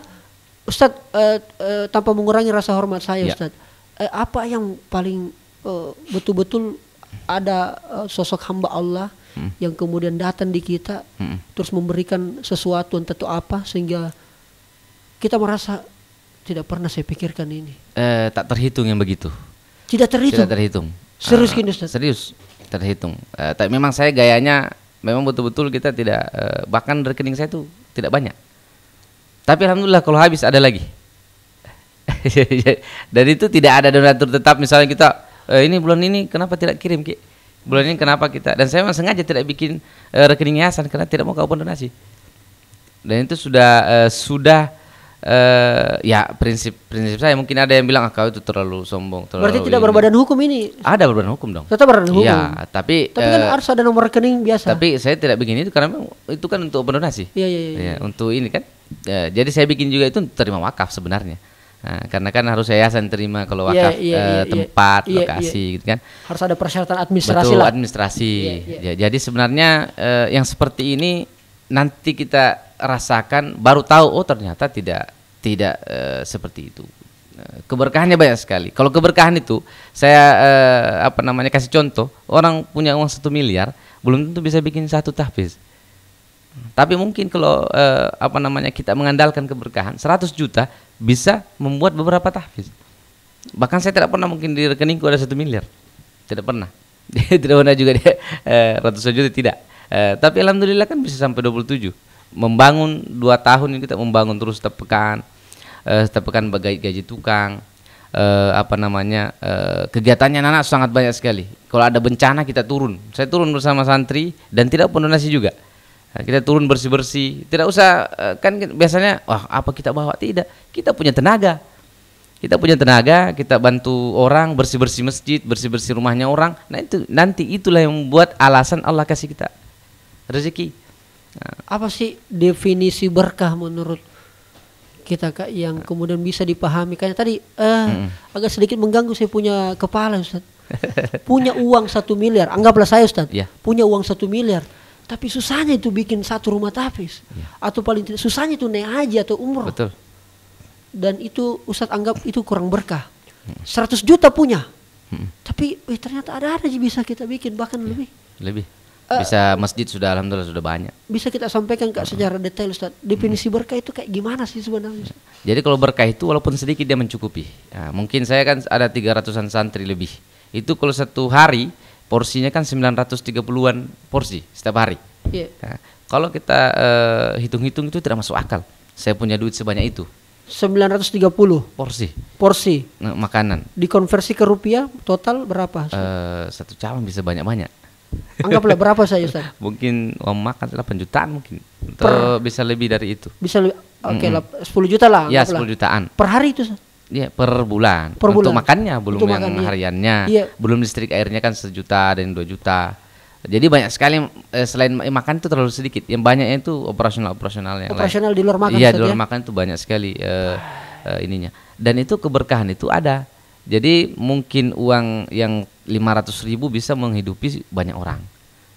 Speaker 2: Ustadz uh, uh, tanpa mengurangi rasa hormat saya ya. Ustadz uh, apa yang paling Eh, betul-betul ada uh, sosok hamba Allah hmm. yang kemudian datang di kita hmm. terus memberikan sesuatu tentu apa sehingga kita merasa tidak pernah saya pikirkan ini
Speaker 1: eh, tak terhitung yang begitu tidak terhitung tidak terhitung serius uh, ah, kini Ustaz? serius terhitung uh, tapi memang saya gayanya memang betul-betul kita tidak uh, bahkan rekening saya itu tidak banyak tapi alhamdulillah kalau habis ada lagi dan itu tidak ada donatur tetap misalnya kita e, ini bulan ini kenapa tidak kirim Ki? Bulan ini kenapa kita? Dan saya memang sengaja tidak bikin e, rekening yayasan karena tidak mau kamu donasi. Dan itu sudah e, sudah e, ya prinsip prinsip saya mungkin ada yang bilang ah, kau itu terlalu sombong terlalu berarti tidak ini. berbadan hukum ini ada berbadan hukum dong tetap berbadan hukum ya tapi tapi kan harus
Speaker 2: ada nomor rekening biasa
Speaker 1: tapi saya tidak bikin itu karena itu kan untuk donasi iya iya iya ya, untuk ini kan ya, jadi saya bikin juga itu terima wakaf sebenarnya Nah, karena kan harus yayasan terima kalau wakaf yeah, iya, iya, yeah, yeah, uh, tempat, yeah, yeah, lokasi yeah. gitu kan.
Speaker 2: Harus ada persyaratan administrasi Betul, lah.
Speaker 1: administrasi. Yeah, yeah. jadi sebenarnya uh, yang seperti ini nanti kita rasakan baru tahu oh ternyata tidak tidak uh, seperti itu. Eh, keberkahannya banyak sekali. Kalau keberkahan itu saya uh, apa namanya kasih contoh orang punya uang satu miliar belum tentu bisa bikin satu tahfiz. Tapi mungkin kalau eh, apa namanya kita mengandalkan keberkahan 100 juta bisa membuat beberapa tahfiz. Bahkan saya tidak pernah mungkin di rekeningku ada satu miliar. Tidak pernah. tidak pernah juga dia eh, ratusan juta tidak. Eh, tapi alhamdulillah kan bisa sampai 27. Membangun dua tahun ini kita membangun terus setiap pekan. Eh, setiap pekan bagai gaji tukang. Eh, apa namanya? Eh, kegiatannya anak sangat banyak sekali. Kalau ada bencana kita turun. Saya turun bersama santri dan tidak pun donasi juga Nah, kita turun bersih-bersih. Tidak usah eh, kan biasanya wah apa kita bawa tidak. Kita punya tenaga. Kita punya tenaga, kita bantu orang bersih-bersih masjid, bersih-bersih rumahnya orang. Nah, itu nanti itulah yang membuat alasan Allah kasih kita rezeki. Nah.
Speaker 2: Apa sih definisi berkah menurut kita Kak yang kemudian bisa dipahami? Kayaknya tadi eh hmm. agak sedikit mengganggu saya punya kepala Ustaz. punya uang satu miliar, anggaplah saya Ustaz, yeah. punya uang satu miliar tapi susahnya itu bikin satu rumah tafis. Ya. Atau paling tidak susahnya itu naik haji atau umroh. Betul. Dan itu Ustadz anggap itu kurang berkah. 100 hmm. juta punya. Hmm. Tapi eh, ternyata ada ada aja bisa kita bikin bahkan ya. lebih.
Speaker 1: Lebih. Eh, bisa masjid sudah alhamdulillah sudah banyak.
Speaker 2: Bisa kita sampaikan Kak hmm. secara detail Ustaz. Definisi hmm. berkah itu kayak gimana sih sebenarnya? Ustaz?
Speaker 1: Jadi kalau berkah itu walaupun sedikit dia mencukupi. Nah, mungkin saya kan ada tiga ratusan santri lebih. Itu kalau satu hari porsinya kan 930-an porsi setiap hari. Yeah. Nah, kalau kita hitung eh, hitung-hitung itu tidak masuk akal. Saya punya duit sebanyak itu.
Speaker 2: 930 porsi. Porsi.
Speaker 1: Nah, makanan.
Speaker 2: Dikonversi ke rupiah total berapa?
Speaker 1: Uh, satu cabang bisa banyak-banyak. Anggaplah berapa saya Ustaz? mungkin uang makan 8 jutaan mungkin. Atau per, bisa lebih dari itu. Bisa lebih Oke, okay,
Speaker 2: mm -hmm. 10 juta lah. Ya, 10 jutaan. Per hari itu
Speaker 1: Iya per bulan. Per bulan. Untuk makannya belum Untuk yang makan, iya. hariannya. Iya. Belum listrik airnya kan sejuta dan dua juta. Jadi banyak sekali eh, selain makan itu terlalu sedikit. Yang banyaknya itu operasional operasional yang operasional lain. di luar makan. Iya di luar ya? makan itu banyak sekali eh, eh, ininya. Dan itu keberkahan itu ada. Jadi mungkin uang yang lima ratus ribu bisa menghidupi banyak orang,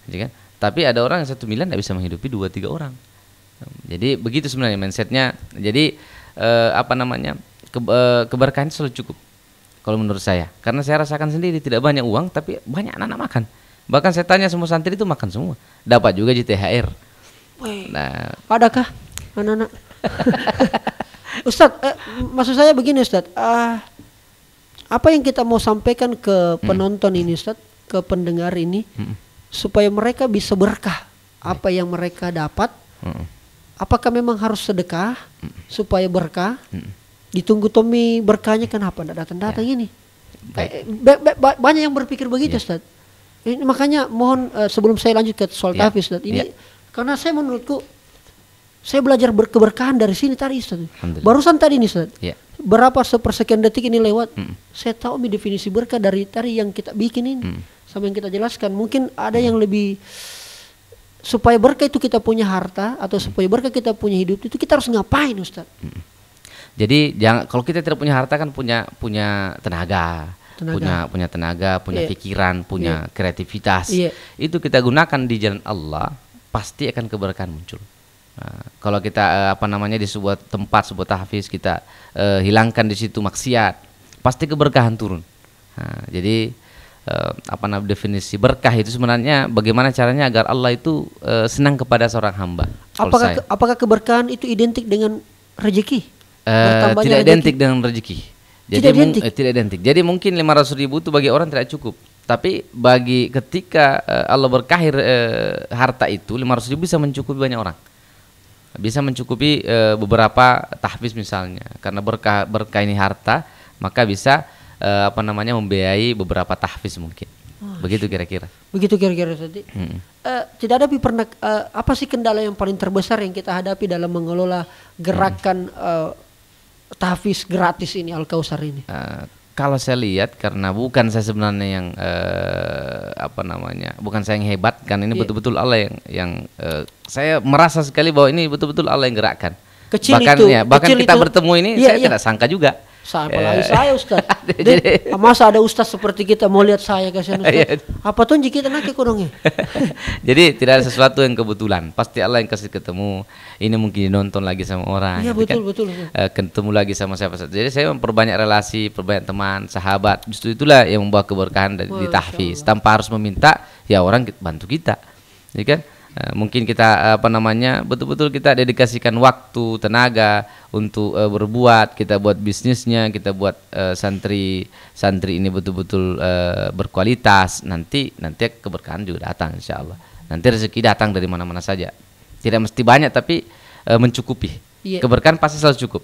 Speaker 1: Jadi iya kan? Tapi ada orang yang satu miliar tidak bisa menghidupi dua tiga orang. Jadi begitu sebenarnya mindsetnya. Jadi eh, apa namanya? ke, uh, keberkahan selalu cukup kalau menurut saya karena saya rasakan sendiri tidak banyak uang tapi banyak anak-anak makan bahkan saya tanya semua santri itu makan semua dapat juga JTHR THR
Speaker 2: nah adakah anak-anak ustad eh, maksud saya begini Ustadz uh, ah, apa yang kita mau sampaikan ke hmm. penonton hmm. ini ustad ke pendengar ini hmm. supaya mereka bisa berkah apa yang mereka dapat hmm. apakah memang harus sedekah hmm. supaya berkah hmm Ditunggu Tommy berkahnya kenapa tidak datang-datang ya. ini? Eh, ba ba banyak yang berpikir begitu, ya. Ustaz. Ini makanya mohon uh, sebelum saya lanjut ke soal ya. Tafis, Ustaz. Ini ya. karena saya menurutku saya belajar berkeberkahan dari sini tadi, Ustaz. Barusan tadi ini, Ustaz. Ya. Berapa sepersekian detik ini lewat, hmm. saya tahu mi definisi berkah dari tari yang kita bikin ini. Hmm. Sama yang kita jelaskan, mungkin ada hmm. yang lebih supaya berkah itu kita punya harta atau supaya berkah kita punya hidup itu kita harus ngapain Ustaz? Hmm
Speaker 1: jadi jangan kalau kita tidak punya harta kan punya punya tenaga, tenaga. punya punya tenaga, punya yeah. pikiran, punya yeah. kreativitas. Yeah. Itu kita gunakan di jalan Allah, pasti akan keberkahan muncul. Nah, kalau kita eh, apa namanya di sebuah tempat, sebuah tahfiz kita eh, hilangkan di situ maksiat, pasti keberkahan turun. Nah, jadi eh, apa namanya definisi berkah itu sebenarnya bagaimana caranya agar Allah itu eh, senang kepada seorang hamba. Apakah ke,
Speaker 2: apakah keberkahan itu identik dengan rezeki?
Speaker 1: uh, tidak identik dengan rezeki. Jadi tidak identik. Eh, tidak identik. Jadi mungkin 500 ribu itu bagi orang tidak cukup. Tapi bagi ketika uh, Allah berkahir uh, eh, harta itu 500 ribu bisa mencukupi banyak orang. Bisa mencukupi uh, beberapa tahfiz misalnya. Karena berkah berkah ini harta, maka bisa uh, apa namanya membiayai beberapa tahfiz mungkin. Oh, Begitu kira-kira.
Speaker 2: Begitu kira-kira tadi. Hmm. Uh, tidak ada pernah uh, apa sih kendala yang paling terbesar yang kita hadapi dalam mengelola gerakan hmm. uh, Tafis gratis ini Al Kausar ini?
Speaker 1: Uh, kalau saya lihat karena bukan saya sebenarnya yang uh, apa namanya bukan saya yang hebat kan ini iya. betul-betul yeah. Allah yang yang uh, saya merasa sekali bahwa ini betul-betul Allah yang gerakkan kecil bahkan itu, ya bahkan kecil kita itu, bertemu ini iya, saya iya. tidak sangka juga
Speaker 2: saya apalagi saya Ustaz. Jadi, masa ada Ustaz seperti kita mau lihat saya kasihan Ustaz. Iya. Apa tuh kita nanti kurungnya?
Speaker 1: Jadi tidak ada sesuatu yang kebetulan. Pasti Allah yang kasih ketemu. Ini mungkin nonton lagi sama orang. Iya
Speaker 3: betul, gitu kan, betul betul.
Speaker 1: Eh, ketemu lagi sama siapa saja. Jadi saya memperbanyak relasi, perbanyak teman, sahabat. Justru itulah yang membawa keberkahan dari di tahfiz. Tanpa harus meminta, ya orang bantu kita. Ya kan? Eh, mungkin kita eh, apa namanya betul-betul kita dedikasikan waktu tenaga untuk uh, berbuat kita buat bisnisnya kita buat uh, santri santri ini betul-betul uh, berkualitas nanti nanti keberkahan juga datang insya Allah nanti rezeki datang dari mana-mana saja tidak mesti banyak tapi uh, mencukupi yeah. keberkahan pasti selalu cukup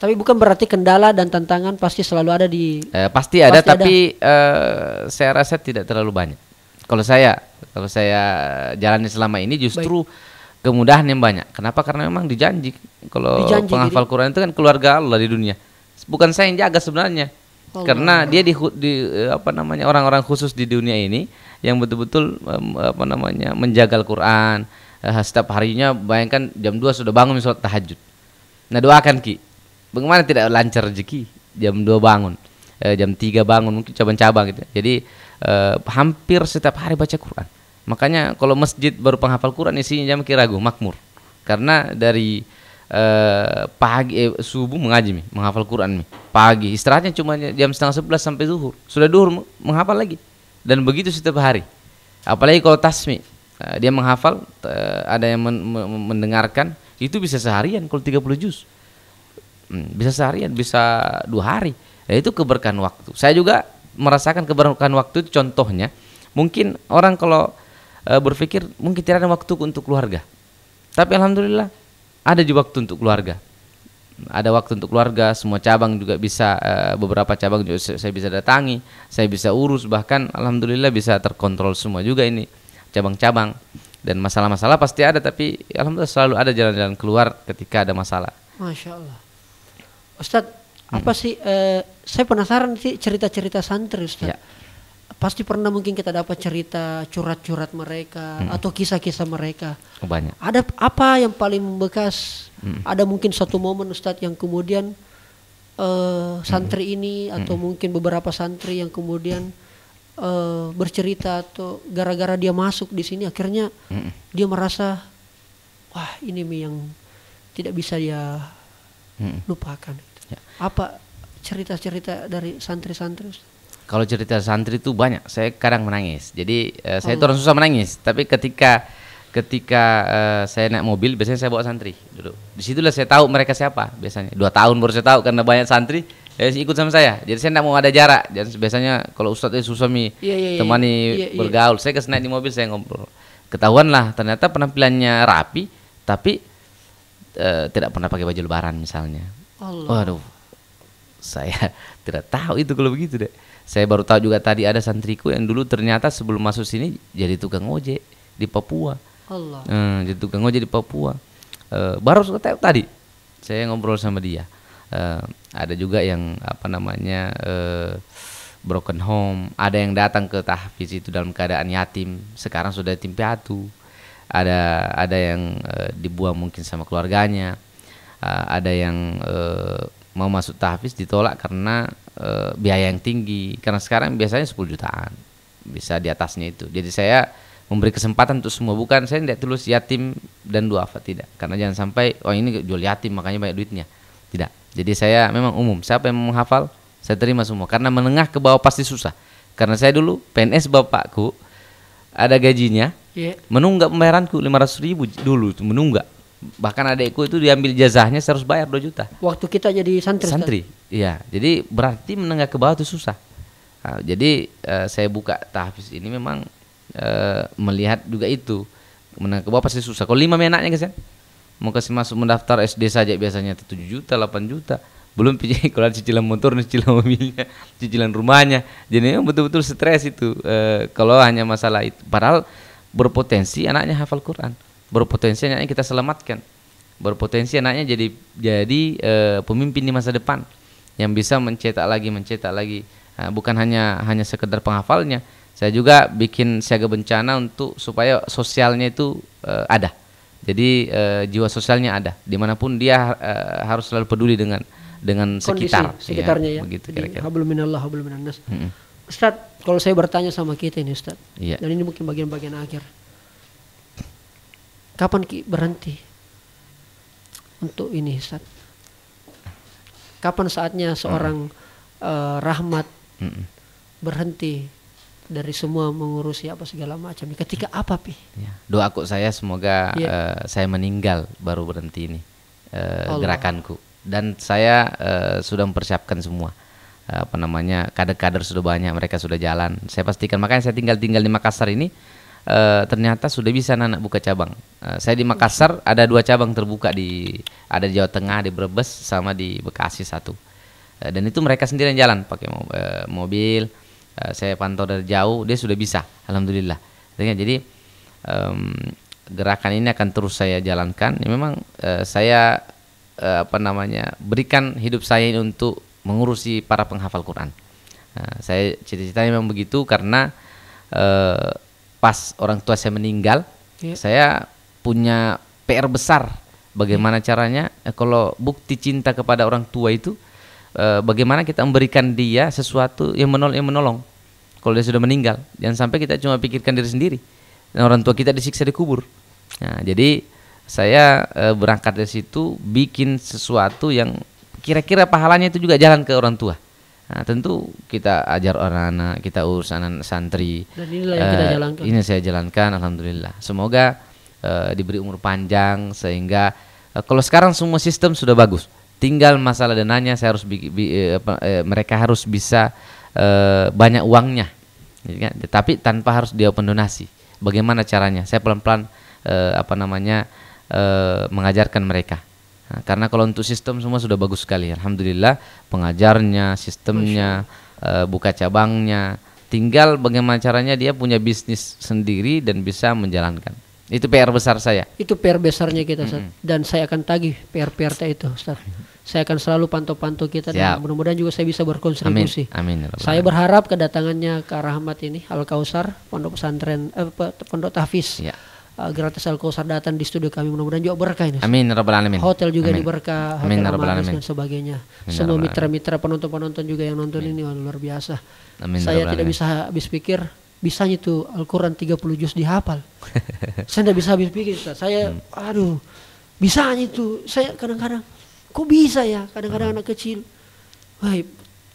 Speaker 2: tapi bukan berarti kendala dan tantangan pasti selalu ada di
Speaker 1: eh, pasti ada pasti tapi ada. saya rasa tidak terlalu banyak kalau saya kalau saya jalani selama ini justru Baik. kemudahan yang banyak. Kenapa? Karena memang dijanji kalau dijanji, penghafal diri. Quran itu kan keluarga Allah di dunia. Bukan saya yang jaga sebenarnya. Allah. Karena dia di, di eh, apa namanya orang-orang khusus di dunia ini yang betul-betul apa namanya menjaga Al-Qur'an. Eh, setiap harinya bayangkan jam 2 sudah bangun sholat tahajud. Nah, doakan Ki. Bagaimana tidak lancar rezeki jam 2 bangun eh, jam 3 bangun mungkin cabang-cabang gitu. Ya. Jadi eh, hampir setiap hari baca Quran. Makanya kalau masjid baru penghafal Quran isinya jam ragu makmur. Karena dari eh, pagi eh, subuh mengaji mi, menghafal Quran mi. Pagi istirahatnya cuma jam setengah sebelas sampai zuhur. Sudah zuhur menghafal lagi. Dan begitu setiap hari. Apalagi kalau tasmi, eh, dia menghafal eh, ada yang men mendengarkan itu bisa seharian kalau 30 juz. Hmm, bisa seharian, bisa dua hari. Ya, itu keberkahan waktu. Saya juga merasakan keberkahan waktu itu contohnya mungkin orang kalau Eh, berpikir mungkin tidak ada waktu untuk keluarga. Tapi alhamdulillah ada juga waktu untuk keluarga. Ada waktu untuk keluarga, semua cabang juga bisa eh, beberapa cabang juga saya bisa datangi, saya bisa urus bahkan alhamdulillah bisa terkontrol semua juga ini cabang-cabang. Dan masalah-masalah pasti ada tapi alhamdulillah selalu ada jalan-jalan keluar ketika ada masalah.
Speaker 3: Masya
Speaker 2: Allah. Ustadz, hmm. apa sih? Eh, saya penasaran sih cerita-cerita santri, Ustadz. Ya pasti pernah mungkin kita dapat cerita curat-curat mereka hmm. atau kisah-kisah mereka. Oh, banyak. Ada apa yang paling membekas? Hmm. Ada mungkin satu momen Ustadz yang kemudian uh, santri hmm. ini atau hmm. mungkin beberapa santri yang kemudian uh, bercerita atau gara-gara dia masuk di sini akhirnya hmm. dia merasa wah ini mi yang tidak bisa dia hmm. lupakan. Ya. Apa cerita-cerita dari santri-santri? Ustadz?
Speaker 1: Kalau cerita santri itu banyak, saya kadang menangis. Jadi uh, saya itu hmm. orang susah menangis, tapi ketika ketika uh, saya naik mobil biasanya saya bawa santri dulu. Disitulah saya tahu mereka siapa biasanya. Dua tahun baru saya tahu karena banyak santri Eh, ikut sama saya. Jadi saya tidak mau ada jarak. Jadi biasanya kalau ustadz itu susah mi yeah, yeah, iya. temani yeah, iya. bergaul. Saya kesana di mobil saya ngobrol. Ketahuan lah ternyata penampilannya rapi tapi uh, tidak pernah pakai baju lebaran misalnya. Allah. Waduh, saya tidak tahu itu kalau begitu deh. Saya baru tahu juga tadi ada santriku yang dulu ternyata sebelum masuk sini jadi tukang ojek di Papua. Allah. Hmm, jadi tukang ojek di Papua. Uh, baru tadi saya ngobrol sama dia. Uh, ada juga yang apa namanya uh, broken home, ada yang datang ke tahfiz itu dalam keadaan yatim, sekarang sudah tim piatu. Ada ada yang uh, dibuang mungkin sama keluarganya. Uh, ada yang uh, mau masuk tahfiz ditolak karena e, biaya yang tinggi karena sekarang biasanya 10 jutaan bisa di atasnya itu jadi saya memberi kesempatan untuk semua bukan saya tidak tulus yatim dan duafa tidak karena jangan sampai oh ini jual yatim makanya banyak duitnya tidak jadi saya memang umum siapa yang menghafal saya terima semua karena menengah ke bawah pasti susah karena saya dulu PNS bapakku ada gajinya yeah. menunggak pembayaranku 500 ribu dulu menunggak bahkan adekku itu diambil jazahnya harus bayar 2 juta
Speaker 2: waktu kita jadi santri santri
Speaker 1: iya jadi berarti menengah ke bawah itu susah nah, jadi uh, saya buka tahfiz ini memang uh, melihat juga itu menengah ke bawah pasti susah kalau lima anaknya kan mau kasih masuk mendaftar SD saja biasanya 7 juta 8 juta belum kalau cicilan motor cicilan mobilnya cicilan rumahnya jadi memang betul-betul stres itu uh, kalau hanya masalah itu padahal berpotensi anaknya hafal Quran berpotensi anaknya kita selamatkan berpotensi anaknya jadi jadi e, pemimpin di masa depan yang bisa mencetak lagi mencetak lagi nah, bukan hanya hanya sekedar penghafalnya saya juga bikin siaga bencana untuk supaya sosialnya itu e, ada jadi e, jiwa sosialnya ada dimanapun dia e, harus selalu peduli dengan dengan Kondisi, sekitar ya, sekitarnya ya, ya. begitu kira-kira
Speaker 2: hmm. kalau saya bertanya sama kita ini Ustaz iya. dan ini mungkin bagian-bagian akhir Kapan Ki berhenti untuk ini saat? Kapan saatnya seorang uh, rahmat berhenti dari semua mengurusi apa segala macam? Ketika apa pi? Ya.
Speaker 1: Doaku saya semoga yeah. Iya. uh, saya meninggal baru berhenti ini uh, gerakanku dan saya uh, sudah mempersiapkan semua apa namanya kader-kader sudah banyak mereka sudah jalan saya pastikan makanya saya tinggal tinggal di Makassar ini e, ternyata sudah bisa anak buka cabang. E, saya di Makassar ada dua cabang terbuka di ada di Jawa Tengah di Brebes sama di Bekasi satu. E, dan itu mereka sendiri yang jalan pakai mo e, mobil. E, saya pantau dari jauh dia sudah bisa. Alhamdulillah. Jadi e, gerakan ini akan terus saya jalankan. Ya, memang e, saya e, apa namanya berikan hidup saya ini untuk mengurusi para penghafal Quran. Nah, saya cita-citanya memang begitu karena pas orang tua saya meninggal, yeah. saya punya PR besar. Bagaimana yeah. caranya? Eh, kalau bukti cinta kepada orang tua itu, eh, bagaimana kita memberikan dia sesuatu yang menolong, yang menolong. Kalau dia sudah meninggal, jangan sampai kita cuma pikirkan diri sendiri. Dan orang tua kita disiksa dikubur. Nah, jadi saya eh, berangkat dari situ bikin sesuatu yang kira-kira pahalanya itu juga jalan ke orang tua. Nah, tentu kita ajar orang anak, kita urus anak santri. Dan
Speaker 3: inilah yang kita eh, jalankan. Ini
Speaker 1: saya jalankan, alhamdulillah. Semoga uh, diberi umur panjang sehingga uh, kalau sekarang semua sistem sudah bagus, tinggal masalah dananya saya harus bi bi eh, mereka harus bisa uh, banyak uangnya, Ya, gitu kan? Tapi tanpa harus dia open donasi. Bagaimana caranya? Saya pelan-pelan uh, apa namanya uh, mengajarkan mereka Nah, karena kalau untuk sistem semua sudah bagus sekali, alhamdulillah pengajarnya, sistemnya, e, buka cabangnya, tinggal bagaimana caranya dia punya bisnis sendiri dan bisa menjalankan. Itu PR besar saya.
Speaker 2: Itu PR besarnya kita Mm -hmm. dan saya akan tagih pr pr itu Ustaz. Saya akan selalu pantau-pantau kita Siap. dan mudah-mudahan juga saya bisa berkontribusi. Amin. Amin. Ya saya berharap kedatangannya ke Rahmat ini Al Kausar Pondok Pesantren eh, Pondok Tahfiz. Ya uh, gratis Al datang di studio kami mudah-mudahan juga berkah ini. Amin rabbal alamin. Hotel juga amin. diberkah, hotel amin, alamin. dan sebagainya. Amin, Semua mitra-mitra penonton-penonton juga yang nonton amin. ini luar biasa. Amin, Saya tidak bisa habis pikir bisanya itu Al-Qur'an 30 juz dihafal. saya tidak bisa habis pikir Ustaz. Saya hmm. aduh bisanya itu saya kadang-kadang kok bisa ya kadang-kadang hmm. anak kecil. Wah,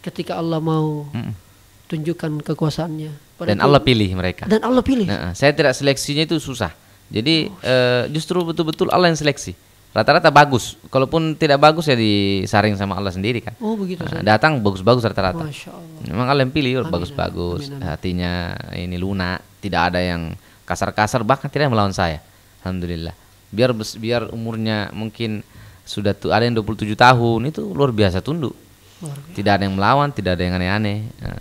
Speaker 2: ketika Allah mau hmm tunjukkan kekuasaannya. dan Allah pilih
Speaker 1: mereka. Dan Allah pilih. Nah, saya tidak seleksinya itu susah. Jadi oh. uh, justru betul-betul Allah yang seleksi. Rata-rata bagus. Kalaupun tidak bagus ya disaring sama Allah sendiri kan. Oh begitu. Nah, datang bagus-bagus rata-rata. Memang Allah yang pilih bagus-bagus. Hatinya ini lunak, tidak ada yang kasar-kasar bahkan tidak melawan saya. Alhamdulillah. Biar biar umurnya mungkin sudah tuh ada yang 27 tahun itu luar biasa tunduk. Luar biasa. Tidak ada yang melawan, tidak ada yang aneh-aneh. Nah,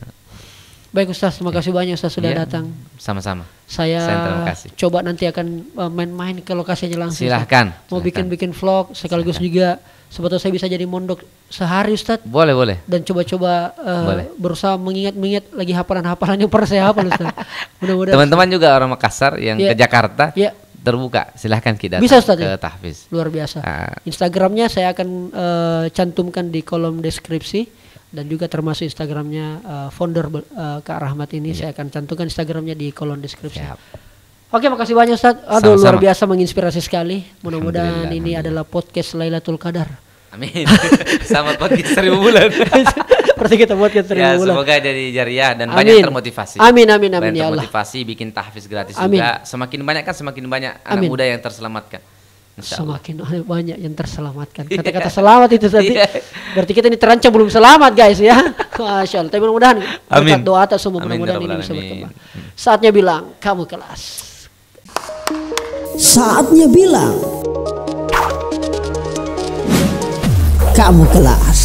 Speaker 2: Baik Ustaz, terima kasih banyak Ustaz sudah ya, datang. Sama-sama. Saya, Saya coba nanti akan eh, main-main ke lokasinya langsung. Silahkan. Ustaz. Mau bikin-bikin vlog sekaligus Silahkan. juga sebetulnya saya bisa jadi mondok sehari Ustaz. Boleh, boleh. Dan coba-coba uh, berusaha mengingat-mengingat lagi hafalan-hafalan yang pernah saya hafal Ustaz. Mudah-mudahan Teman-teman
Speaker 1: juga orang Makassar yang ya. ke Jakarta Iya terbuka. Silahkan kita bisa, Ustaz, ke ya? tahfiz.
Speaker 2: Luar biasa. Uh. Instagramnya saya akan uh, cantumkan di kolom deskripsi dan juga termasuk Instagramnya uh, founder uh, Kak Rahmat ini yeah. saya akan cantumkan Instagramnya di kolom deskripsi. Siap. Oke, makasih banyak Ustaz. Aduh Sama-sama. luar biasa menginspirasi sekali. Mudah-mudahan ini adalah podcast Lailatul Qadar. Amin. Sama podcast seribu bulan. Seperti kita buat kita seribu ya, bulan. Semoga jadi jariah dan amin. banyak termotivasi. Amin amin amin banyak ya termotivasi,
Speaker 1: Allah. bikin tahfiz gratis amin. juga. Semakin banyak kan semakin banyak anak amin. muda yang terselamatkan
Speaker 2: semakin banyak yang terselamatkan. Iya. Kata-kata selamat itu tadi. Iya. berarti kita ini terancam belum selamat guys ya. Masya Allah. Tapi mudah-mudahan berkat doa atas semua mudah-mudahan ya ini bisa berkembang. Saatnya bilang, kamu kelas.
Speaker 3: Saatnya bilang, kamu kelas.